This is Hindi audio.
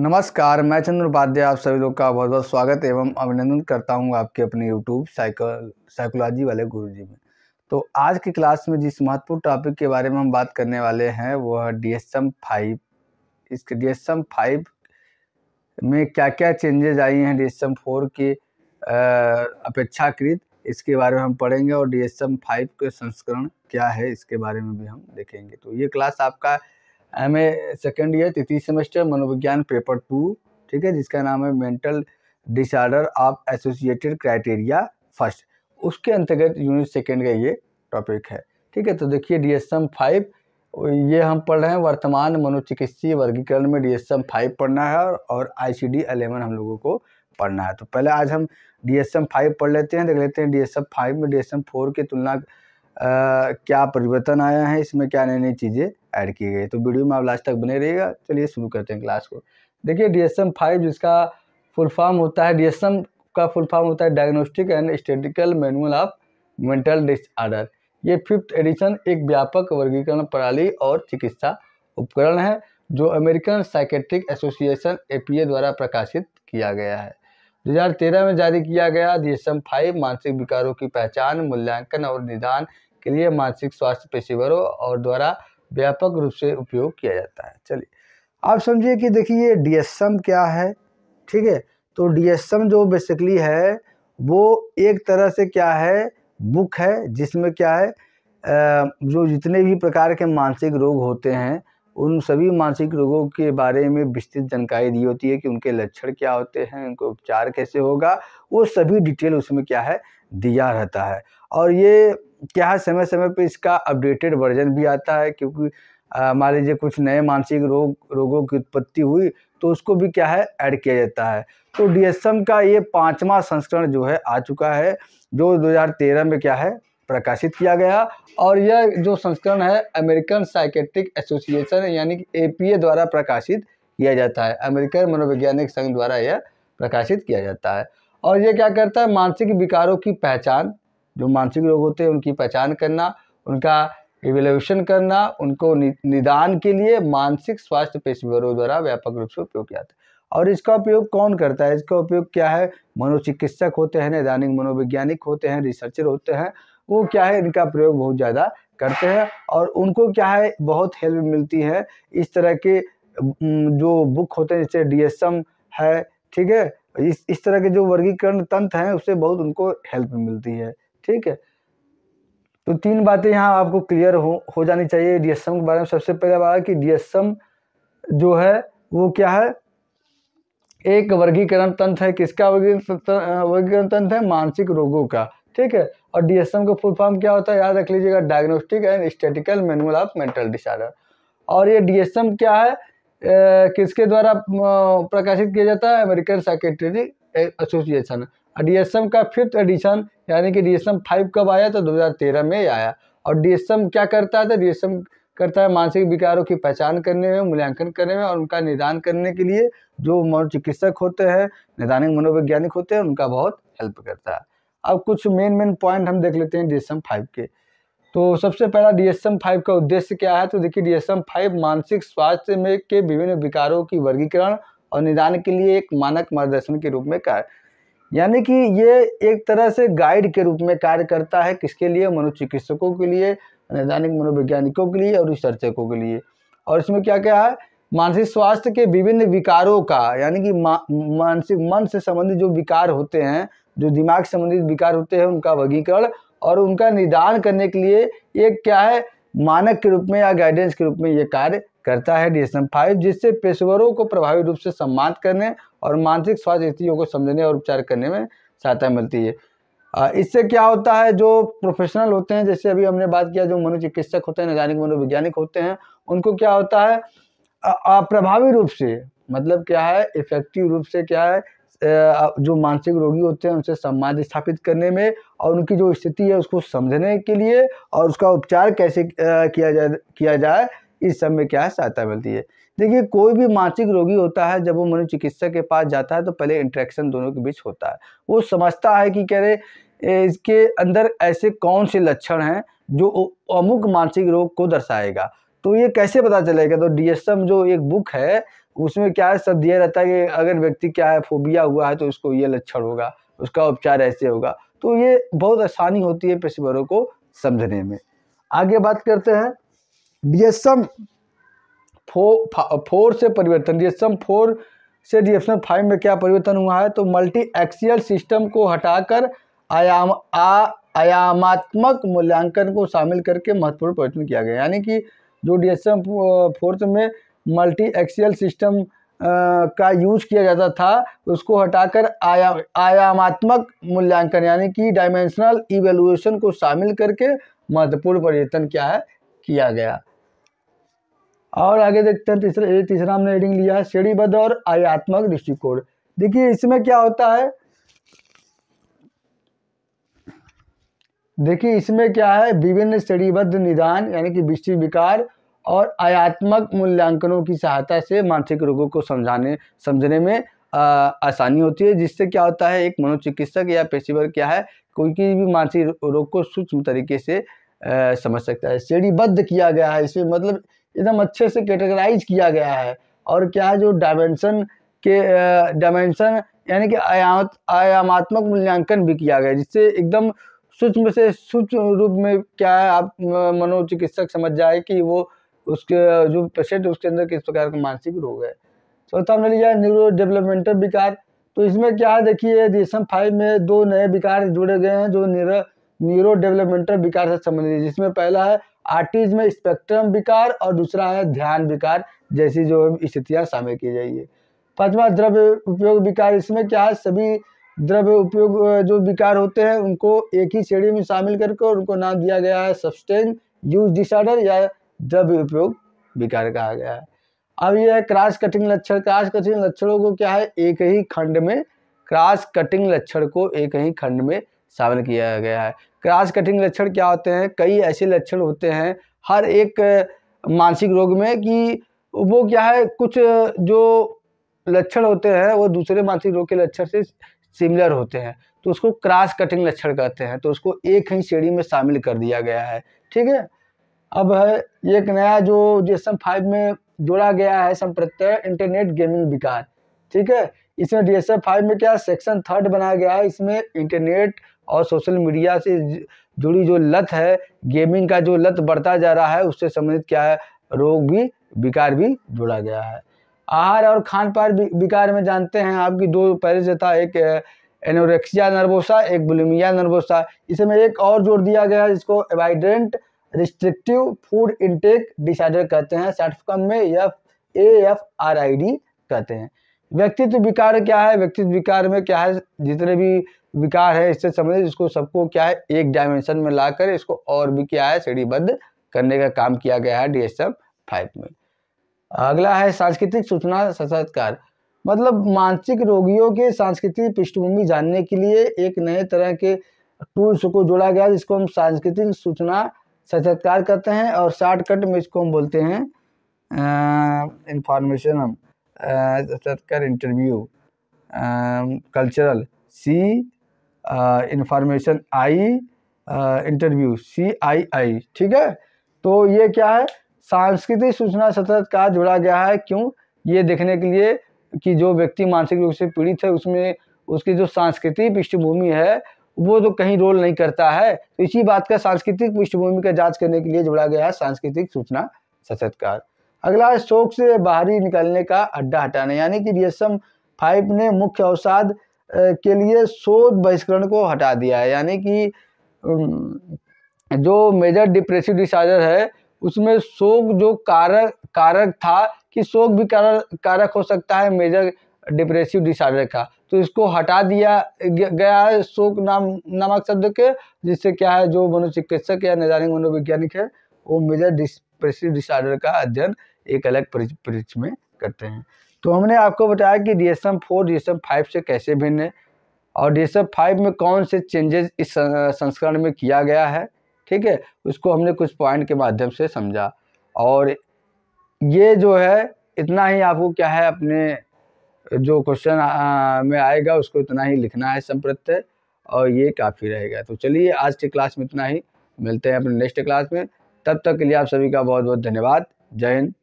नमस्कार मैं चंद्र उपाध्याय आप सभी लोग का बहुत बहुत स्वागत एवं अभिनंदन करता हूँ आपके अपने यूट्यूब साइकल साइकोलॉजी वाले गुरु जी में तो आज की क्लास में जिस महत्वपूर्ण टॉपिक के बारे में हम बात करने वाले हैं वो है डी एस एम फाइव इसके डी एस एम फाइव में क्या क्या चेंजेज आई हैं डी एस एम फोर की अपेक्षाकृत इसके बारे में हम पढ़ेंगे और डी एस एम फाइव के संस्करण क्या है इसके बारे में भी हम देखेंगे तो ये क्लास आपका एम ए सेकेंड ईयर तृतीय सेमेस्टर मनोविज्ञान पेपर टू ठीक है जिसका नाम है mental disorder of associated criteria first उसके अंतर्गत यूनिट सेकेंड का ये टॉपिक है ठीक है तो देखिए डी एस एम फाइव ये हम पढ़ रहे हैं वर्तमान मनोचिकित्सीय वर्गीकरण में डी एस एम फाइव पढ़ना है और आई सी डी अलेवन हम लोगों को पढ़ना है तो पहले आज हम डी एस एम फाइव पढ़ लेते हैं देख लेते हैं डी एस एम फाइव में डी एस एम फोर की तुलना आ, क्या परिवर्तन आया है इसमें क्या नई नई चीज़ें ऐड किए गए तो वीडियो में आप लास्ट तक बने रहिएगा चलिए शुरू करते हैं क्लास को देखिए डी एस एम फाइव जिसका फुल फॉर्म होता है डी एस एम का फुल फॉर्म होता है diagnostic and statical manual of mental disorder ये फिफ्थ एडिशन एक व्यापक वर्गीकरण प्रणाली और चिकित्सा उपकरण है जो अमेरिकन साइकेट्रिक एसोसिएशन ए द्वारा प्रकाशित किया गया है 2013 में जारी किया गया डी एस एम फाइव मानसिक विकारों की पहचान मूल्यांकन और निदान के लिए मानसिक स्वास्थ्य पेशेवरों और द्वारा व्यापक रूप से उपयोग किया जाता है चलिए आप समझिए कि देखिए डीएसएम क्या है ठीक है तो डीएसएम जो बेसिकली है वो एक तरह से क्या है बुक है जिसमें क्या है जो जितने भी प्रकार के मानसिक रोग होते हैं उन सभी मानसिक रोगों के बारे में विस्तृत जानकारी दी होती है कि उनके लक्षण क्या होते हैं उनको उपचार कैसे होगा वो सभी डिटेल उसमें क्या है दिया रहता है और ये क्या है समय समय पर इसका अपडेटेड वर्जन भी आता है क्योंकि मान लीजिए कुछ नए मानसिक रोग रोगों की उत्पत्ति हुई तो उसको भी क्या है ऐड किया जाता है तो डीएसएम का ये पाँचवा संस्करण जो है आ चुका है जो 2013 में क्या है प्रकाशित किया गया और यह जो संस्करण है अमेरिकन साइकेट्रिक एसोसिएशन यानी कि ए द्वारा प्रकाशित किया जाता है अमेरिकन मनोवैज्ञानिक संघ द्वारा यह प्रकाशित किया जाता है और यह क्या करता है मानसिक विकारों की पहचान जो मानसिक रोग होते हैं उनकी पहचान करना उनका इवेल्यूशन करना उनको निदान के लिए मानसिक स्वास्थ्य पेशेवरों द्वारा व्यापक रूप से उपयोग किया जाता है और इसका उपयोग कौन करता है इसका उपयोग क्या है मनोचिकित्सक होते हैं नैदानिक मनोवैज्ञानिक होते हैं रिसर्चर होते हैं वो क्या है इनका प्रयोग बहुत ज़्यादा करते हैं और उनको क्या है बहुत हेल्प मिलती है इस तरह के जो बुक होते हैं जैसे डी है ठीक है इस इस तरह के जो वर्गीकरण तंत्र हैं उससे बहुत उनको हेल्प मिलती है ठीक है तो तीन बातें यहाँ आपको क्लियर हो हो जानी चाहिए डीएसएम के बारे में सबसे पहला बात कि डीएसएम जो है वो क्या है एक वर्गीकरण तंत्र है किसका वर्गीकरण तंत्र है मानसिक रोगों का ठीक है और डीएसएम का फुल फॉर्म क्या होता है याद रख लीजिएगा diagnostic and statical manual of mental disorder और ये डीएसएम क्या है ए, किसके द्वारा प्रकाशित किया जाता है अमेरिकन साइकेट्री एसोसिएशन डीएसएम का फिफ्थ एडिशन यानी कि डी फाइव कब आया तो 2013 में आया और डीएसएम क्या करता है तो डी करता है मानसिक विकारों की पहचान करने में मूल्यांकन करने में और उनका निदान करने के लिए जो मनोचिकित्सक होते हैं निदानिक मनोवैज्ञानिक होते हैं उनका बहुत हेल्प करता है अब कुछ मेन मेन पॉइंट हम देख लेते हैं डी फाइव के तो सबसे पहला डीएसएम फाइव का उद्देश्य क्या है तो देखिए डीएसएम फाइव मानसिक स्वास्थ्य में के विभिन्न विकारों की वर्गीकरण और निदान के लिए एक मानक मार्गदर्शन के रूप में कार्य यानी कि ये एक तरह से गाइड के रूप में कार्य करता है किसके लिए मनोचिकित्सकों के लिए नैदानिक मनोवैज्ञानिकों के लिए और रिसर्चकों के लिए और इसमें क्या क्या है मानसिक स्वास्थ्य के विभिन्न विकारों का यानी कि मानसिक मन से संबंधित जो विकार होते हैं जो दिमाग से संबंधित विकार होते हैं उनका वर्गीकरण और उनका निदान करने के लिए एक क्या है मानक के रूप में या गाइडेंस के रूप में ये कार्य करता है डीएसएम फाइव जिससे पेशेवरों को प्रभावी रूप से सम्मान करने और मानसिक स्वास्थ्य स्थितियों को समझने और उपचार करने में सहायता मिलती है इससे क्या होता है जो प्रोफेशनल होते हैं जैसे अभी हमने बात किया जो मनोचिकित्सक होते हैं नैदानिक मनोवैज्ञानिक होते हैं उनको क्या होता है प्रभावी रूप से मतलब क्या है इफेक्टिव रूप से क्या है जो मानसिक रोगी होते हैं उनसे सम्मान स्थापित करने में और उनकी जो स्थिति है उसको समझने के लिए और उसका उपचार कैसे किया जाए किया जाए इस सब में क्या है सहायता मिलती है देखिए कोई भी मानसिक रोगी होता है जब वो मनोचिकित्सक के पास जाता है तो पहले इंट्रैक्शन दोनों के बीच होता है वो समझता है कि कह रहे इसके अंदर ऐसे कौन से लक्षण हैं जो अमुक मानसिक रोग को दर्शाएगा तो ये कैसे पता चलेगा तो डीएसएम जो एक बुक है उसमें क्या है सब दिया रहता है कि अगर व्यक्ति क्या है फोबिया हुआ है तो उसको ये लक्षण होगा उसका उपचार ऐसे होगा तो ये बहुत आसानी होती है पेशेवरों को समझने में आगे बात करते हैं डीएसएम फोर फोर से परिवर्तन डीएसएम फोर से डीएसएम फाइव में क्या परिवर्तन हुआ है तो मल्टी एक्सियल सिस्टम को हटाकर आयाम आ आयामात्मक मूल्यांकन को शामिल करके महत्वपूर्ण परिवर्तन किया गया यानी कि जो डी एस एम फोर्थ में मल्टी एक्सियल सिस्टम का यूज किया जाता था उसको हटाकर आया आयामात्मक मूल्यांकन यानी कि डायमेंशनल इवेलुएशन को शामिल करके महत्वपूर्ण परिवर्तन क्या है किया गया और आगे देखते हैं तीसरा ये तीसरा हमने रीडिंग लिया है श्रेणीबद्ध और आयात्मक दृष्टिकोण देखिए इसमें क्या होता है देखिए इसमें क्या है विभिन्न श्रेणीबद्ध निदान यानी कि विष्टि विकार और आयात्मक मूल्यांकनों की सहायता से मानसिक रोगों को समझाने समझने में आ, आसानी होती है जिससे क्या होता है एक मनोचिकित्सक या पेशेवर क्या है कोई किसी भी मानसिक रोग को सूक्ष्म तरीके से आ, समझ सकता है श्रेणीबद्ध किया गया है इसमें मतलब एकदम अच्छे से कैटेगराइज किया गया है और क्या है जो डायमेंशन के डायमेंशन यानी कि आयात आयामात्मक मूल्यांकन भी किया गया जिससे एकदम सूक्ष्म से सूक्ष्म रूप में क्या है आप मनोचिकित्सक समझ जाए कि वो उसके जो पेशेंट उसके अंदर किस प्रकार का मानसिक रोग है चौथा तो तो हमने लिया न्यूरो डेवलपमेंटल विकार तो इसमें क्या है देखिए जीएसएम फाइव में दो नए विकार जुड़े गए हैं जो न्यूरो न्यूरो डेवलपमेंटल विकार से संबंधित है जिसमें पहला है आर्टिज में स्पेक्ट्रम विकार और दूसरा है ध्यान विकार जैसी जो स्थितियाँ शामिल की जाइए पांचवा द्रव्य उपयोग विकार इसमें क्या है सभी द्रव्य उपयोग जो विकार होते हैं उनको एक ही श्रेणी में शामिल करके और उनको नाम दिया गया है सबस्टेन यूज डिसऑर्डर या द्रव्य उपयोग विकार कहा गया है अब यह है क्रास कटिंग लक्षण क्रास कटिंग लक्षणों को क्या है एक ही खंड में क्रास कटिंग लक्षण को एक ही खंड में शामिल किया गया है क्रास कटिंग लक्षण क्या होते हैं कई ऐसे लक्षण होते हैं हर एक मानसिक रोग में कि वो क्या है कुछ जो लक्षण होते हैं वो दूसरे मानसिक रोग के लक्षण से सिमिलर होते हैं तो उसको क्रास कटिंग लक्षण कहते हैं तो उसको एक ही श्रेणी में शामिल कर दिया गया है ठीक है अब है एक नया जो डीएसएम फाइव में जोड़ा गया है संप्रत इंटरनेट गेमिंग विकार ठीक है इसमें डी एस फाइव में क्या सेक्शन थर्ड बनाया गया है इसमें इंटरनेट और सोशल मीडिया से जुड़ी जो लत है गेमिंग का जो लत बढ़ता जा रहा है उससे संबंधित क्या है रोग भी विकार भी जुड़ा गया है आहार और खान पान विकार में जानते हैं आपकी दो पहले से था एक एनोरेक्सिया नर्वोसा एक बुलिमिया नर्वोसा इसमें एक और जोड़ दिया गया है जिसको avoidant restrictive food intake disorder कहते हैं सर्टिफिकम में F A F R I D कहते हैं व्यक्तित्व विकार क्या है व्यक्तित्व विकार में क्या है जितने भी विकार है इससे संबंधित इसको सबको क्या है एक डायमेंशन में लाकर इसको और भी क्या है श्रेणीबद्ध करने का काम किया गया है डीएसएम फाइव में अगला है सांस्कृतिक सूचना सशक्तकार मतलब मानसिक रोगियों के सांस्कृतिक पृष्ठभूमि जानने के लिए एक नए तरह के टूल्स को जोड़ा गया जिसको हम सांस्कृतिक सूचना सशक्तकार कहते हैं और शॉर्टकट में इसको हम बोलते हैं इंफॉर्मेशन हम interview cultural C information I interview C I I ठीक है तो ये क्या है सांस्कृतिक सूचना सतत का जोड़ा गया है क्यों ये देखने के लिए कि जो व्यक्ति मानसिक रूप से पीड़ित है उसमें उसकी जो सांस्कृतिक पृष्ठभूमि है वो तो कहीं रोल नहीं करता है तो इसी बात का सांस्कृतिक पृष्ठभूमि का जांच करने के लिए जोड़ा गया है सांस्कृतिक सूचना सतत्कार अगला शोक से बाहरी निकलने का अड्डा हटाना यानी कि डी फाइव ने मुख्य अवसाद के लिए शोध बहिष्करण को हटा दिया है यानी कि जो मेजर डिप्रेसिव डिसऑर्डर है उसमें शोक जो कारक कारक था कि शोक भी कारक कारक हो सकता है मेजर डिप्रेसिव डिसऑर्डर का तो इसको हटा दिया गया है शोक नाम नामक शब्द के जिससे क्या है जो मनोचिकित्सक या नैदानिक मनोवैज्ञानिक है वो मेजर डिप्रेसिव डिसऑर्डर का अध्ययन एक अलग परिप्रेक्ष्य में करते हैं तो हमने आपको बताया कि D S M four D S M five से कैसे भिन्न है और डी एस एम फाइव में कौन से चेंजेस इस संस्करण में किया गया है ठीक है उसको हमने कुछ पॉइंट के माध्यम से समझा और ये जो है इतना ही आपको क्या है अपने जो क्वेश्चन में आएगा उसको इतना ही लिखना है संप्रत्य और ये काफ़ी रहेगा तो चलिए आज की क्लास में इतना ही मिलते हैं अपने नेक्स्ट क्लास में तब तक के लिए आप सभी का बहुत बहुत धन्यवाद जय हिंद